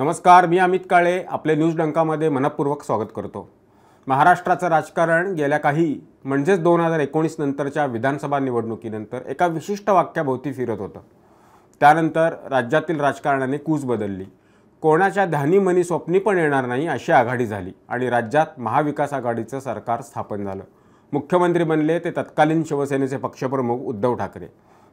नमस्कार मी अमित काळे आपले न्यूज डंकामध्ये मनपूर्वक स्वागत करतो महाराष्ट्राचं राजकारण गेल्या काही म्हणजेच दोन हजार एकोणीस नंतरच्या विधानसभा निवडणुकीनंतर एका विशिष्ट वाक्याभोवती फिरत होतं त्यानंतर राज्यातील राजकारणाने कूच बदलली कोणाच्या मनी स्वप्नी पण येणार नाही अशी आघाडी झाली आणि राज्यात महाविकास आघाडीचं सरकार स्थापन झालं मुख्यमंत्री बनले ते तत्कालीन शिवसेनेचे पक्षप्रमुख उद्धव ठाकरे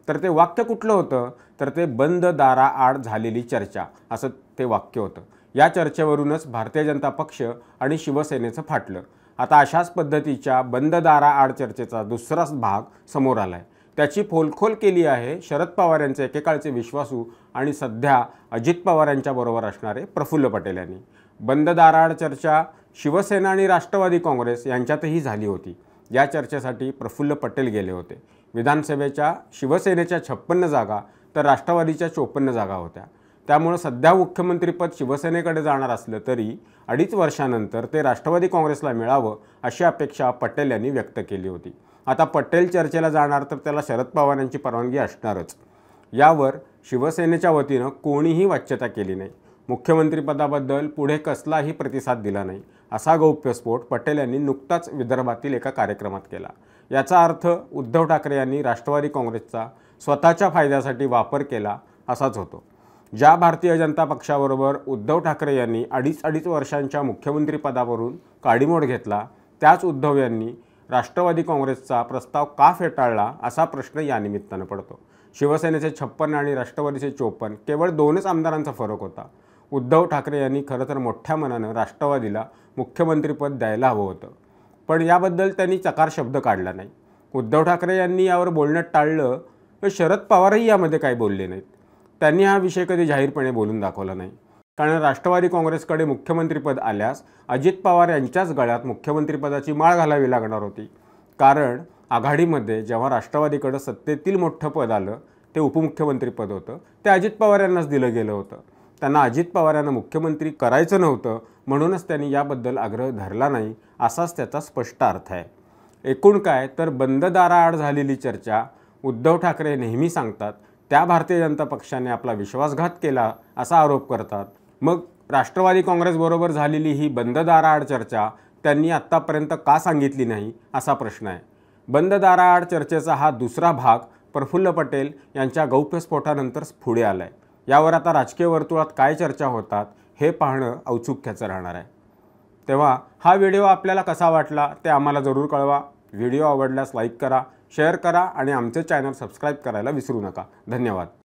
तर ते वाक्य कुठलं होतं तर ते बंद आड झालेली चर्चा असं ते वाक्य होतं या चर्चेवरूनच भारतीय जनता पक्ष आणि शिवसेनेचं फाटलं आता अशाच पद्धतीच्या बंद आड चर्चेचा दुसराच भाग समोर आला आहे त्याची फोलखोल केली आहे शरद पवार यांचे एकेकाळचे विश्वासू आणि सध्या अजित पवार यांच्याबरोबर असणारे प्रफुल्ल पटेल यांनी बंद दाराआड चर्चा शिवसेना आणि राष्ट्रवादी काँग्रेस यांच्यातही झाली होती या चर्चेसाठी प्रफुल्ल पटेल गेले होते विधानसभेच्या शिवसेनेच्या छप्पन्न जागा तर राष्ट्रवादीच्या चोपन्न जागा होत्या त्यामुळं सध्या मुख्यमंत्रीपद शिवसेनेकडे जाणार असलं तरी अडीच वर्षानंतर ते राष्ट्रवादी काँग्रेसला मिळावं अशी अपेक्षा पटेल यांनी व्यक्त केली होती आता पटेल चर्चेला जाणार तर त्याला शरद पवार परवानगी असणारच यावर शिवसेनेच्या वतीनं कोणीही वाच्यता केली नाही मुख्यमंत्रीपदाबद्दल पुढे कसलाही प्रतिसाद दिला नाही असा गौप्यस्फोट पटेल यांनी नुकताच विदर्भातील एका कार्यक्रमात केला याचा अर्थ उद्धव ठाकरे यांनी राष्ट्रवादी काँग्रेसचा स्वतःच्या फायद्यासाठी वापर केला असाच होतो ज्या भारतीय जनता पक्षाबरोबर उद्धव ठाकरे यांनी अडीच अडीच वर्षांच्या मुख्यमंत्रीपदावरून काडीमोड घेतला त्याच उद्धव यांनी राष्ट्रवादी काँग्रेसचा प्रस्ताव का फेटाळला असा प्रश्न या पडतो शिवसेनेचे छप्पन्न आणि राष्ट्रवादीचे चोपन्न केवळ दोनच आमदारांचा फरक होता उद्धव ठाकरे यांनी खरं तर मोठ्या मनानं राष्ट्रवादीला मुख्यमंत्रीपद द्यायला हवं होतं पण याबद्दल त्यांनी चकार शब्द काढला नाही उद्धव ठाकरे यांनी यावर बोलणं टाळलं तर शरद पवारही यामध्ये काही बोलले नाहीत त्यांनी हा विषय कधी जाहीरपणे बोलून दाखवला नाही कारण राष्ट्रवादी काँग्रेसकडे मुख्यमंत्रीपद आल्यास अजित पवार यांच्याच गळ्यात मुख्यमंत्रीपदाची माळ घालावी लागणार होती कारण आघाडीमध्ये जेव्हा राष्ट्रवादीकडं सत्तेतील मोठं पद आलं ते उपमुख्यमंत्रीपद होतं ते अजित पवार यांनाच दिलं गेलं होतं त्यांना अजित पवार यांना मुख्यमंत्री करायचं नव्हतं म्हणूनच त्यांनी याबद्दल आग्रह धरला नाही असाच त्याचा स्पष्ट अर्थ आहे एकूण काय तर बंद दाराआड झालेली चर्चा उद्धव ठाकरे नेहमी सांगतात त्या भारतीय जनता पक्षाने आपला विश्वासघात केला असा आरोप करतात मग राष्ट्रवादी काँग्रेसबरोबर झालेली ही बंद दाराआड चर्चा त्यांनी आत्तापर्यंत का सांगितली नाही असा प्रश्न आहे बंद दाराआड चर्चेचा हा दुसरा भाग प्रफुल्ल पटेल यांच्या गौप्यस्फोटानंतर पुढे आला आहे यावर आता राजकीय वर्तुळात काय चर्चा होतात हे पाहणं औत्सुक्याचं राहणार आहे तेव्हा हा व्हिडिओ आपल्याला कसा वाटला ते आम्हाला जरूर कळवा व्हिडिओ आवडल्यास लाईक करा शेअर करा आणि आमचे चॅनल सबस्क्राईब करायला विसरू नका धन्यवाद